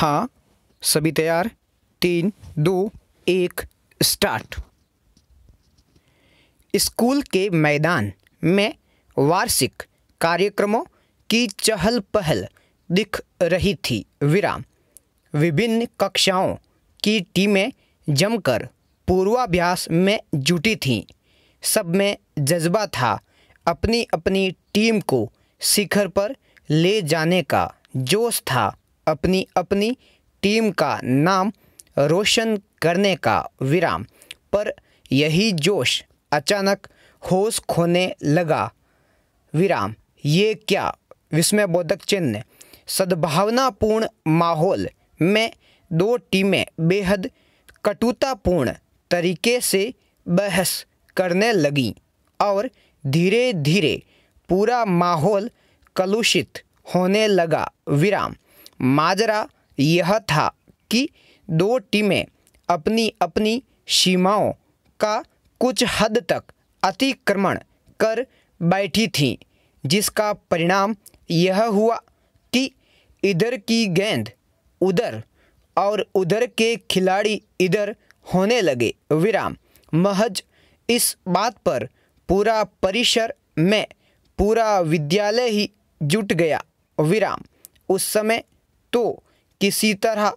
हाँ सभी तैयार तीन दो एक स्टार्ट स्कूल के मैदान में वार्षिक कार्यक्रमों की चहल पहल दिख रही थी विराम विभिन्न कक्षाओं की टीमें जमकर पूर्वाभ्यास में जुटी थीं सब में जज्बा था अपनी अपनी टीम को शिखर पर ले जाने का जोश था अपनी अपनी टीम का नाम रोशन करने का विराम पर यही जोश अचानक होश खोने लगा विराम ये क्या विस्मय बोधक चिन्ह सद्भावनापूर्ण माहौल में दो टीमें बेहद कटुतापूर्ण तरीके से बहस करने लगीं और धीरे धीरे पूरा माहौल कलुषित होने लगा विराम माजरा यह था कि दो टीमें अपनी अपनी सीमाओं का कुछ हद तक अतिक्रमण कर बैठी थीं जिसका परिणाम यह हुआ कि इधर की गेंद उधर और उधर के खिलाड़ी इधर होने लगे विराम महज इस बात पर पूरा परिसर में पूरा विद्यालय ही जुट गया विराम उस समय तो किसी तरह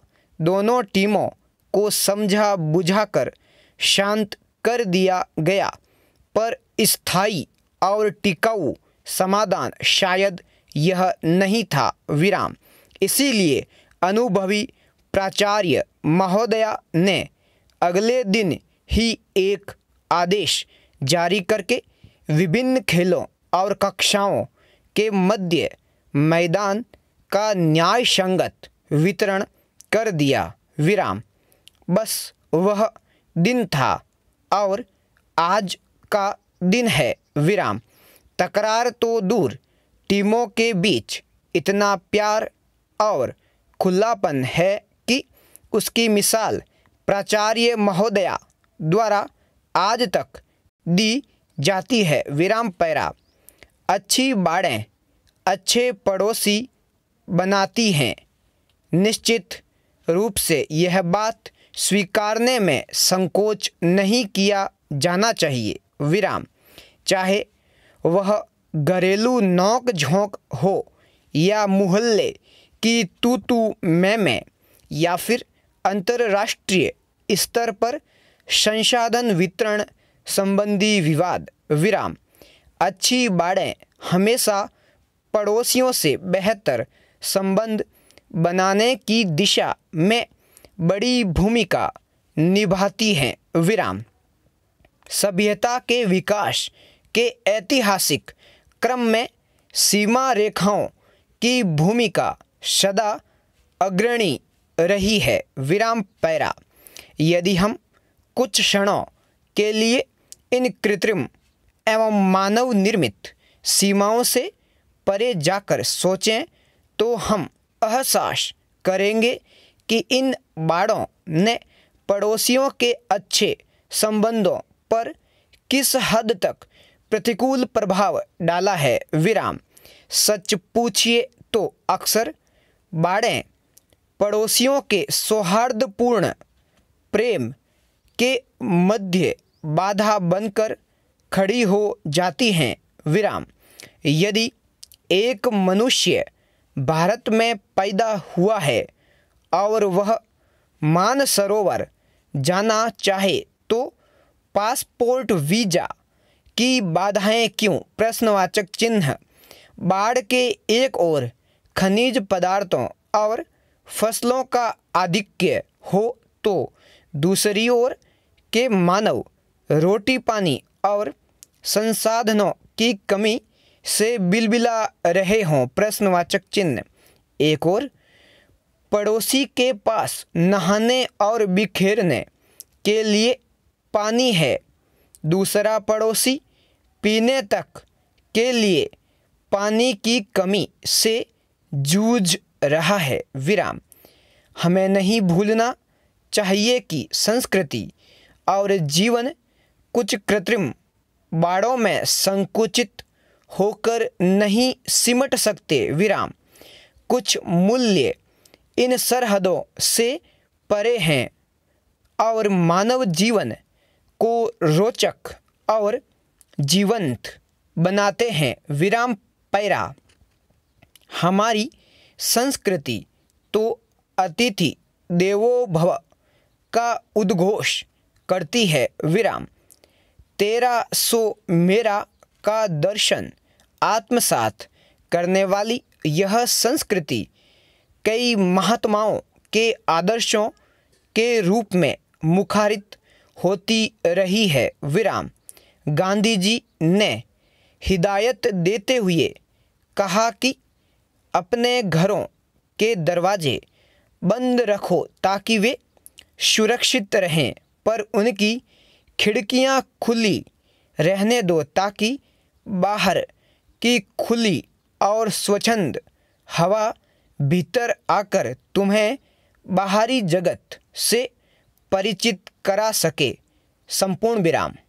दोनों टीमों को समझा बुझाकर शांत कर दिया गया पर स्थायी और टिकाऊ समाधान शायद यह नहीं था विराम इसीलिए अनुभवी प्राचार्य महोदया ने अगले दिन ही एक आदेश जारी करके विभिन्न खेलों और कक्षाओं के मध्य मैदान का न्याय संगत वितरण कर दिया विराम बस वह दिन था और आज का दिन है विराम तकरार तो दूर टीमों के बीच इतना प्यार और खुलापन है कि उसकी मिसाल प्राचार्य महोदया द्वारा आज तक दी जाती है विराम पैरा अच्छी बाड़ें अच्छे पड़ोसी बनाती हैं निश्चित रूप से यह बात स्वीकारने में संकोच नहीं किया जाना चाहिए विराम चाहे वह घरेलू नोक झोंक हो या मुहल्ले की तू तू मैं मैं या फिर अंतर्राष्ट्रीय स्तर पर संसाधन वितरण संबंधी विवाद विराम अच्छी बाड़ें हमेशा पड़ोसियों से बेहतर संबंध बनाने की दिशा में बड़ी भूमिका निभाती हैं विराम सभ्यता के विकास के ऐतिहासिक क्रम में सीमा रेखाओं की भूमिका सदा अग्रणी रही है विराम पैरा यदि हम कुछ क्षणों के लिए इन कृत्रिम एवं मानव निर्मित सीमाओं से परे जाकर सोचें तो हम अहसास करेंगे कि इन बाड़ों ने पड़ोसियों के अच्छे संबंधों पर किस हद तक प्रतिकूल प्रभाव डाला है विराम सच पूछिए तो अक्सर बाड़ें पड़ोसियों के सौहार्दपूर्ण प्रेम के मध्य बाधा बनकर खड़ी हो जाती हैं विराम यदि एक मनुष्य भारत में पैदा हुआ है और वह मानसरोवर जाना चाहे तो पासपोर्ट वीज़ा की बाधाएं क्यों प्रश्नवाचक चिन्ह बाढ़ के एक ओर खनिज पदार्थों और फसलों का आधिक्य हो तो दूसरी ओर के मानव रोटी पानी और संसाधनों की कमी से बिलबिला रहे हों प्रश्नवाचक चिन्ह एक और पड़ोसी के पास नहाने और बिखेरने के लिए पानी है दूसरा पड़ोसी पीने तक के लिए पानी की कमी से जूझ रहा है विराम हमें नहीं भूलना चाहिए कि संस्कृति और जीवन कुछ कृत्रिम बाड़ों में संकुचित होकर नहीं सिमट सकते विराम कुछ मूल्य इन सरहदों से परे हैं और मानव जीवन को रोचक और जीवंत बनाते हैं विराम पैरा हमारी संस्कृति तो अतिथि देवो भव का उद्घोष करती है विराम तेरा सो मेरा का दर्शन आत्मसात करने वाली यह संस्कृति कई महात्माओं के आदर्शों के रूप में मुखारित होती रही है विराम गांधी जी ने हिदायत देते हुए कहा कि अपने घरों के दरवाजे बंद रखो ताकि वे सुरक्षित रहें पर उनकी खिड़कियां खुली रहने दो ताकि बाहर की खुली और स्वच्छंद हवा भीतर आकर तुम्हें बाहरी जगत से परिचित करा सके संपूर्ण विराम